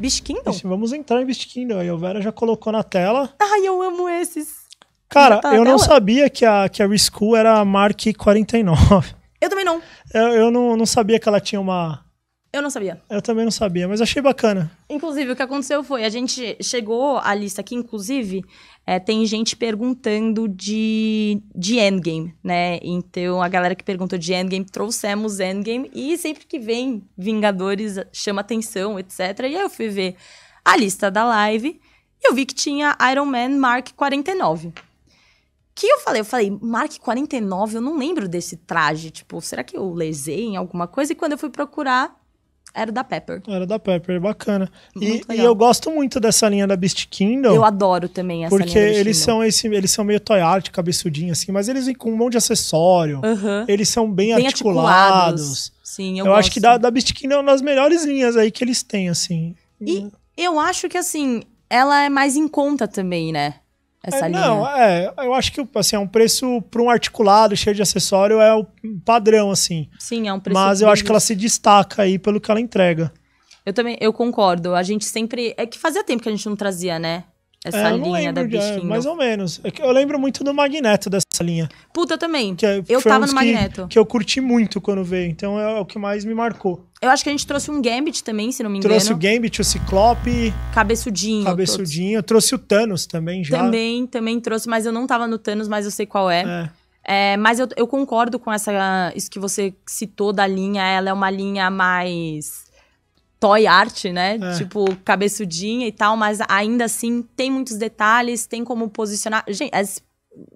Beast Kingdom? vamos entrar em Beast Kingdom. E a Vera já colocou na tela. Ai, eu amo esses. Cara, tá eu não sabia que a, que a Reschool era a Mark 49. Eu também não. Eu, eu não, não sabia que ela tinha uma... Eu não sabia. Eu também não sabia, mas achei bacana. Inclusive, o que aconteceu foi, a gente chegou à lista aqui, inclusive, é, tem gente perguntando de, de Endgame, né? Então, a galera que perguntou de Endgame, trouxemos Endgame. E sempre que vem Vingadores, chama atenção, etc. E aí eu fui ver a lista da live e eu vi que tinha Iron Man Mark 49. Que eu falei, eu falei, Mark 49, eu não lembro desse traje. Tipo, será que eu lesei em alguma coisa? E quando eu fui procurar, era da Pepper. Era da Pepper, bacana. E, e, eu gosto muito dessa linha da Beast Kingdom. Eu adoro também essa Porque eles são esse, eles são meio toy art, cabeçudinho assim, mas eles vêm com um monte de acessório. Eles são bem, bem articulados. articulados. Sim, eu, eu acho que da, da Beast Kingdom é uma das melhores linhas aí que eles têm, assim. E eu acho que assim, ela é mais em conta também, né? É, essa é, linha? Não, é, eu acho que assim, é um preço para um articulado cheio de acessório é o padrão, assim. Sim, é um preço. Mas eu acho que ela se destaca aí pelo que ela entrega. Eu também, eu concordo. A gente sempre. É que fazia tempo que a gente não trazia, né? Essa é, linha da Bichindon. É, mais ou menos. É eu lembro muito do Magneto dessa linha. Puta, também. É, eu tava no Magneto. Que, que eu curti muito quando veio. Então é o que mais me marcou. Eu acho que a gente trouxe um Gambit também, se não me engano. Trouxe o Gambit, o Ciclope. Cabeçudinho. Cabeçudinho. Trouxe o Thanos também já. Também, também trouxe, mas eu não tava no Thanos, mas eu sei qual é. é. é mas eu, eu concordo com essa, isso que você citou da linha. Ela é uma linha mais toy art, né? É. Tipo, cabeçudinha e tal, mas ainda assim tem muitos detalhes, tem como posicionar. Gente, as...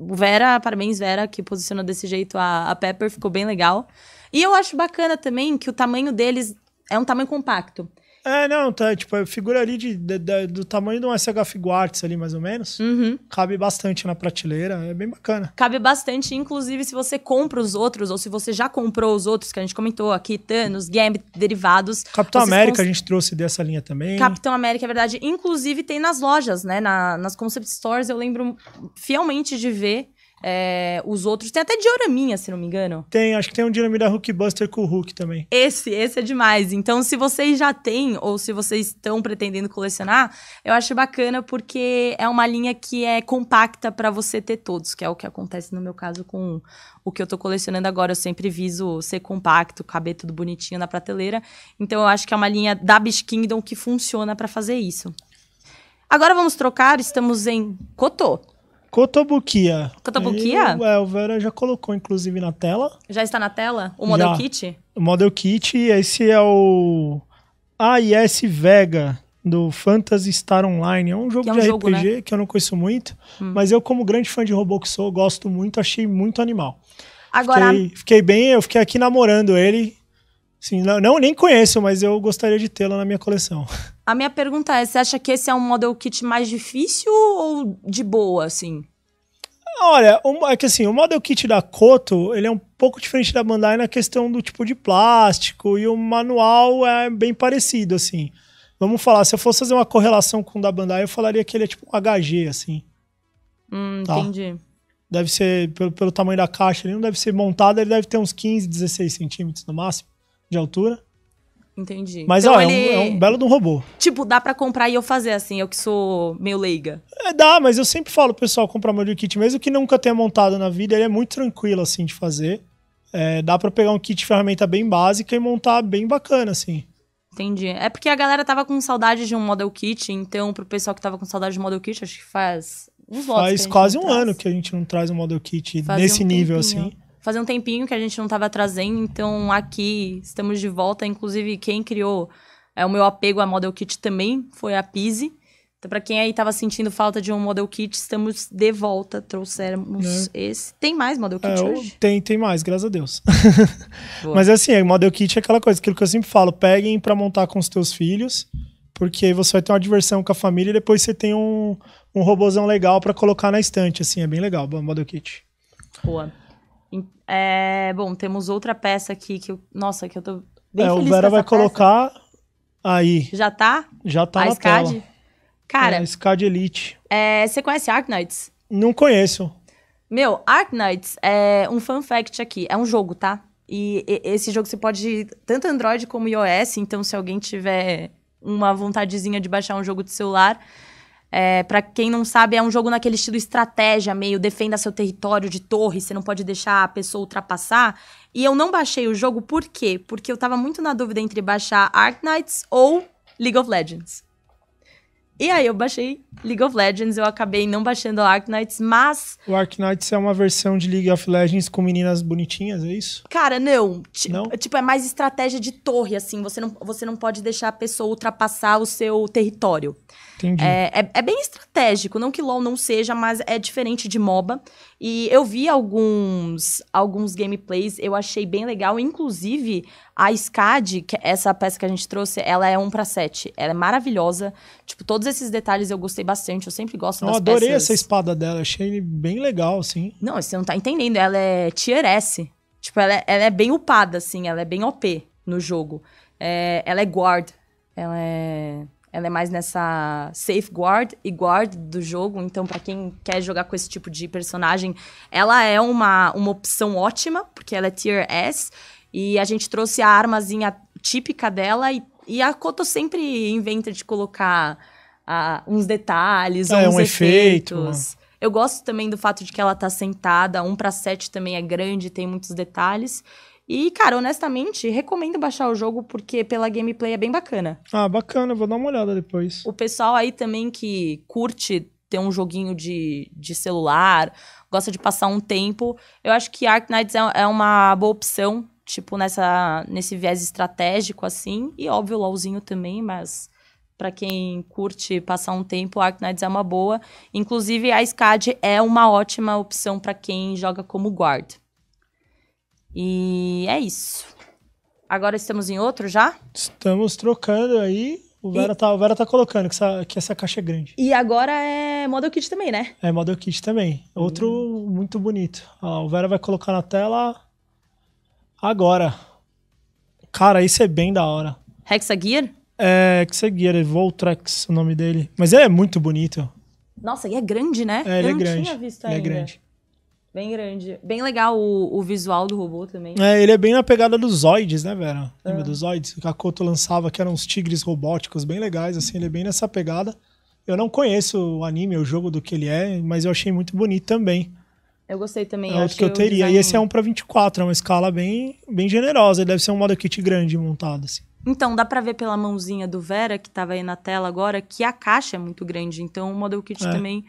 Vera, parabéns, Vera, que posicionou desse jeito a, a Pepper, ficou bem legal. E eu acho bacana também que o tamanho deles é um tamanho compacto. É, não, tá, tipo, é figura ali de, de, de, do tamanho de um SH Figuarts ali, mais ou menos. Uhum. Cabe bastante na prateleira, é bem bacana. Cabe bastante, inclusive, se você compra os outros, ou se você já comprou os outros, que a gente comentou aqui, Thanos, Gambit, derivados. Capitão América cons... a gente trouxe dessa linha também. Capitão América, é verdade. Inclusive, tem nas lojas, né, na, nas concept stores, eu lembro fielmente de ver é, os outros. Tem até dioraminha, se não me engano. Tem, acho que tem um diorama da Hulkbuster com o Hulk também. Esse, esse é demais. Então, se vocês já têm ou se vocês estão pretendendo colecionar, eu acho bacana porque é uma linha que é compacta para você ter todos, que é o que acontece no meu caso com o que eu tô colecionando agora. Eu sempre viso ser compacto, caber tudo bonitinho na prateleira. Então, eu acho que é uma linha da Beast Kingdom que funciona para fazer isso. Agora vamos trocar, estamos em Cotô. Cotobuquia. Cotobuquia? Aí, é, o Vera já colocou, inclusive, na tela. Já está na tela? O Model já. Kit? O Model Kit, esse é o AIS Vega, do Phantasy Star Online. É um jogo é um de jogo, RPG né? que eu não conheço muito, hum. mas eu, como grande fã de robô que sou, gosto muito, achei muito animal. Agora... Fiquei, fiquei bem, eu fiquei aqui namorando ele Sim, não, não nem conheço, mas eu gostaria de tê-la na minha coleção. A minha pergunta é: você acha que esse é um model kit mais difícil ou de boa, assim? Olha, é que assim, o model kit da Koto, ele é um pouco diferente da Bandai na questão do tipo de plástico e o manual é bem parecido, assim. Vamos falar, se eu fosse fazer uma correlação com o da Bandai, eu falaria que ele é tipo um HG, assim. Hum, tá? entendi. Deve ser, pelo, pelo tamanho da caixa, ele não deve ser montado, ele deve ter uns 15, 16 centímetros no máximo de altura. Entendi. Mas então, ó, é ele... é, um, é, um, belo de um robô. Tipo, dá para comprar e eu fazer assim, eu que sou meio leiga. É, dá, mas eu sempre falo, pessoal, comprar module kit, mesmo que nunca tenha montado na vida, ele é muito tranquilo assim de fazer. É, dá para pegar um kit de ferramenta bem básica e montar bem bacana assim. Entendi. É porque a galera tava com saudade de um model kit, então pro pessoal que tava com saudade de model kit, acho que faz uns Faz quase um traz. ano que a gente não traz um model kit Fazia nesse um nível tempinho. assim. Fazia um tempinho que a gente não estava trazendo, então aqui estamos de volta. Inclusive, quem criou é, o meu apego à Model Kit também foi a Pise. Então, para quem aí estava sentindo falta de um Model Kit, estamos de volta. Trouxemos é. Né? esse. Tem mais Model Kit é, hoje? Tem, tem mais, graças a Deus. Mas é assim, Model Kit é aquela coisa, aquilo que eu sempre falo: peguem para montar com os teus filhos, porque você vai ter uma diversão com a família e depois você tem um, um robozão legal para colocar na estante. Assim, é bem legal o Model Kit. Boa. É, bom, temos outra peça aqui que eu, nossa, que eu tô bem é, feliz o Vera vai peça. colocar aí. Já tá? Já tá a na SCAD? tela. Cara, é, a SCAD Elite. É, você conhece Arknights? Não conheço. Meu, Arknights é um fun fact aqui, é um jogo, tá? E, e esse jogo você pode tanto Android como iOS, então se alguém tiver uma vontadezinha de baixar um jogo de celular, é, para quem não sabe, é um jogo naquele estilo estratégia, meio defenda seu território de torre, você não pode deixar a pessoa ultrapassar. E eu não baixei o jogo por quê? Porque eu tava muito na dúvida entre baixar Arknights ou League of Legends. E aí eu baixei League of Legends, eu acabei não baixando Arknights, mas... O Arknights é uma versão de League of Legends com meninas bonitinhas, é isso? Cara, não. Tipo, não? tipo é mais estratégia de torre, assim. Você não, você não pode deixar a pessoa ultrapassar o seu território. Entendi. É, é, é, bem estratégico, não que LoL não seja, mas é diferente de MOBA. E eu vi alguns, alguns gameplays, eu achei bem legal. Inclusive, a SCAD, que é essa peça que a gente trouxe, ela é 1 para 7. Ela é maravilhosa. Tipo, todos esses detalhes eu gostei bastante. Eu sempre gosto eu das peças. Eu adorei essa espada dela, achei bem legal, assim. Não, você não tá entendendo. Ela é tier S. Tipo, ela é, ela é bem upada, assim. Ela é bem OP no jogo. É, ela é guard. Ela é ela é mais nessa safeguard e guard do jogo. Então, para quem quer jogar com esse tipo de personagem, ela é uma, uma opção ótima, porque ela é tier S. E a gente trouxe a armazinha típica dela. E, e a Koto sempre inventa de colocar ah, uns detalhes, é, uns um né? efeitos. Efeito, Eu gosto também do fato de que ela tá sentada. 1 para 7 também é grande, tem muitos detalhes. E, cara, honestamente, recomendo baixar o jogo porque pela gameplay é bem bacana. Ah, bacana, vou dar uma olhada depois. O pessoal aí também que curte ter um joguinho de, de celular, gosta de passar um tempo, eu acho que Arknights é, é uma boa opção, tipo, nessa, nesse viés estratégico, assim. E, óbvio, o LoLzinho também, mas para quem curte passar um tempo, Arknights é uma boa. Inclusive, a SCAD é uma ótima opção para quem joga como guard. E é isso. Agora estamos em outro já? Estamos trocando aí. O Vera, e... tá, o Vera tá colocando que essa, que essa caixa é grande. E agora é Model Kit também, né? É Model Kit também. Outro hum. muito bonito. Ó, o Vera vai colocar na tela agora. Cara, isso é bem da hora. Hexagear? É, Hexagear, é Voltrex o nome dele. Mas é muito bonito. Nossa, e é grande, né? É, ele Eu é grande. ele é ainda. é grande. Bem grande. Bem legal o, o visual do robô também. É, ele é bem na pegada dos Zoids, né, Vera? Lembra ah. dos Zoids? Que a Koto lançava, que eram uns tigres robóticos bem legais, assim. Ele é bem nessa pegada. Eu não conheço o anime, o jogo do que ele é, mas eu achei muito bonito também. Eu gostei também. É outro que eu é teria. Design... E esse é 1 para 24, é uma escala bem, bem generosa. Ele deve ser um model kit grande montado, assim. Então, dá para ver pela mãozinha do Vera, que estava aí na tela agora, que a caixa é muito grande. Então, o model kit é. também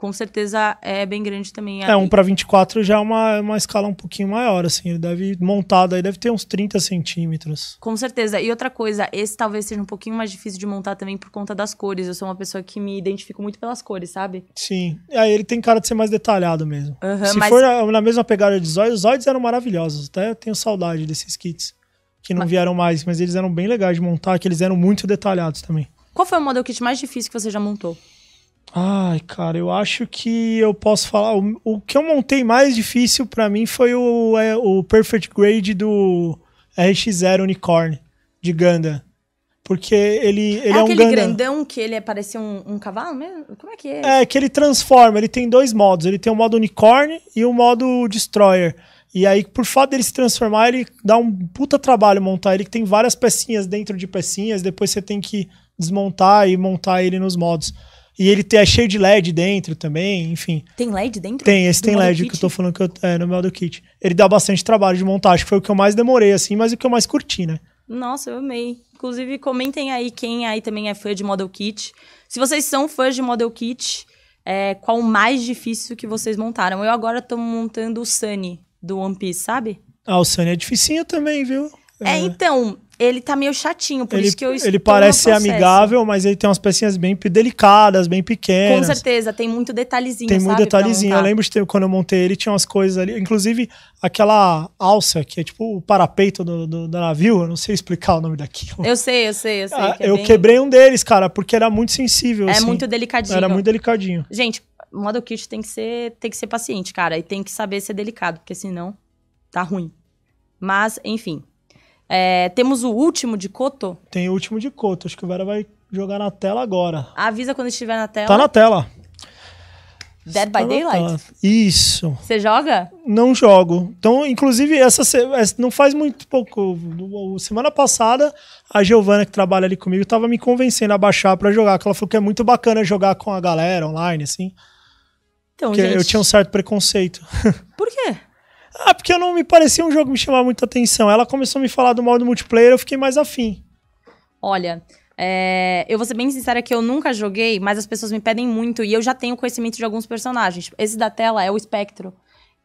com certeza é bem grande também. É, 1 para 24 já é uma, é uma escala um pouquinho maior, assim. Ele deve, montado aí, deve ter uns 30 centímetros. Com certeza. E outra coisa, esse talvez seja um pouquinho mais difícil de montar também por conta das cores. Eu sou uma pessoa que me identifico muito pelas cores, sabe? Sim. E aí ele tem cara de ser mais detalhado mesmo. Uhum, Se mas... for na mesma pegada de Zoids, os Zoids eram maravilhosos. Até tenho saudade desses kits que não mas... vieram mais, mas eles eram bem legais de montar, que eles eram muito detalhados também. Qual foi o model kit mais difícil que você já montou? Ai, cara, eu acho que eu posso falar. O, o que eu montei mais difícil para mim foi o, é, o Perfect Grade do RX0 Unicorn de Ganda. Porque ele, ele é, é um Gundam. grandão que ele é, parecia um, um, cavalo mesmo? Como é que é? É, que ele transforma. Ele tem dois modos. Ele tem o modo Unicorn e o modo Destroyer. E aí, por fato dele se transformar, ele dá um puta trabalho montar ele, que tem várias pecinhas dentro de pecinhas. Depois você tem que desmontar e montar ele nos modos. E ele é cheio de LED dentro também, enfim. Tem LED dentro? Tem, esse do tem LED Kit? que eu tô falando que eu, é, no meu do kit. Ele dá bastante trabalho de montagem, foi o que eu mais demorei, assim, mas o que eu mais curti, né? Nossa, eu amei. Inclusive, comentem aí quem aí também é fã de Model Kit. Se vocês são fãs de Model Kit, é, qual o mais difícil que vocês montaram? Eu agora tô montando o Sunny do One Piece, sabe? Ah, o Sunny é dificinho também, viu? É, é então, ele tá meio chatinho, por ele, isso que eu Ele parece ser amigável, mas ele tem umas pecinhas bem delicadas, bem pequenas. Com certeza, tem muito detalhezinho, Tem muito detalhezinho. Eu lembro de ter, quando eu montei ele, tinha umas coisas ali. Inclusive, aquela alça, que é tipo o parapeito do, do, do navio, eu não sei explicar o nome daquilo. Eu sei, eu sei, eu ah, sei. Ah, que é eu bem... quebrei um deles, cara, porque era muito sensível. É assim. muito delicadinho. Era muito delicadinho. Gente, model kit tem que ser, tem que ser paciente, cara, e tem que saber ser delicado, porque senão tá ruim. Mas, enfim, é, temos o último de Coto? Tem o último de Coto. Acho que o Vera vai jogar na tela agora. Avisa quando estiver na tela. Tá na tela. Dead by tá Daylight? Isso. Você joga? Não jogo. Então, inclusive, essa, não faz muito pouco. Semana passada, a Giovana, que trabalha ali comigo, tava me convencendo a baixar para jogar. Que ela falou que é muito bacana jogar com a galera online, assim. Então, Porque gente... eu tinha um certo preconceito. Por quê? Ah, porque eu não me parecia um jogo que me chamava muita atenção. Ela começou a me falar do modo multiplayer, eu fiquei mais afim. Olha, é, eu vou ser bem sincera que eu nunca joguei, mas as pessoas me pedem muito e eu já tenho conhecimento de alguns personagens. Tipo, esse da tela é o Espectro.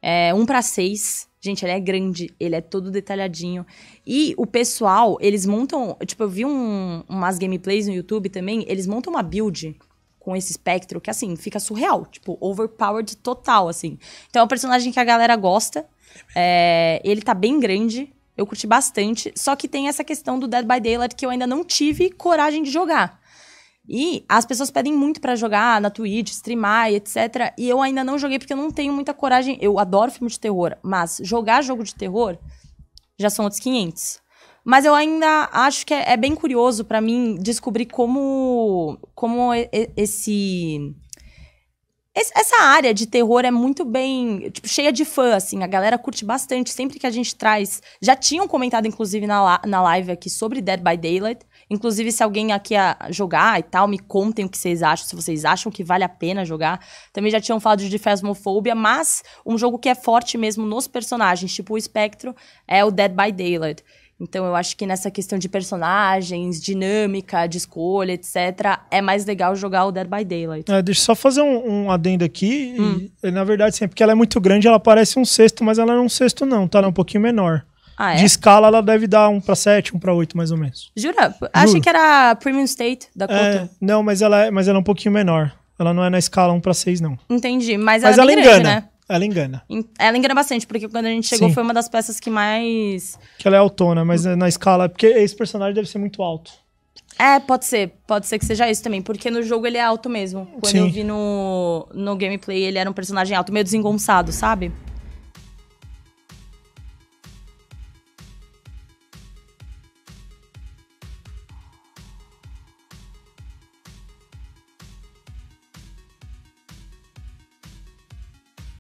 É um para seis. Gente, ele é grande, ele é todo detalhadinho. E o pessoal, eles montam. Tipo, eu vi um, umas gameplays no YouTube também, eles montam uma build com esse espectro que, assim, fica surreal. Tipo, overpowered total, assim. Então é um personagem que a galera gosta, é, ele tá bem grande, eu curti bastante, só que tem essa questão do Dead by Daylight que eu ainda não tive coragem de jogar. E as pessoas pedem muito para jogar na Twitch, streamar, etc. E eu ainda não joguei porque eu não tenho muita coragem. Eu adoro filme de terror, mas jogar jogo de terror já são outros 500. Mas eu ainda acho que é, é bem curioso para mim descobrir como, como esse esse, essa área de terror é muito bem, tipo, cheia de fã, assim. A galera curte bastante. Sempre que a gente traz. Já tinham comentado, inclusive, na, na live aqui sobre Dead by Daylight. Inclusive, se alguém aqui a jogar e tal, me contem o que vocês acham, se vocês acham que vale a pena jogar. Também já tinham falado de Phasmophobia, mas um jogo que é forte mesmo nos personagens, tipo o Espectro, é o Dead by Daylight. Então eu acho que nessa questão de personagens, dinâmica, de escolha, etc., é mais legal jogar o Dead by Daylight. É, deixa eu só fazer um, um adendo aqui. Hum. E, na verdade, sim, é porque ela é muito grande, ela parece um sexto, mas ela não é um sexto, não, tá? Ela é um pouquinho menor. Ah, é? De escala, ela deve dar um para sete, um para oito mais ou menos. Jura? Juro. Achei que era Premium State da conta. É, não, mas ela, é, mas ela é um pouquinho menor. Ela não é na escala um para seis não. Entendi, mas, mas ela, é ela grande, engana. Né? Ela engana. Ela engana bastante, porque quando a gente chegou Sim. foi uma das peças que mais. Que ela é autona, mas é na escala. Porque esse personagem deve ser muito alto. É, pode ser. Pode ser que seja isso também. Porque no jogo ele é alto mesmo. Quando Sim. eu vi no, no gameplay, ele era um personagem alto, meio desengonçado, sabe?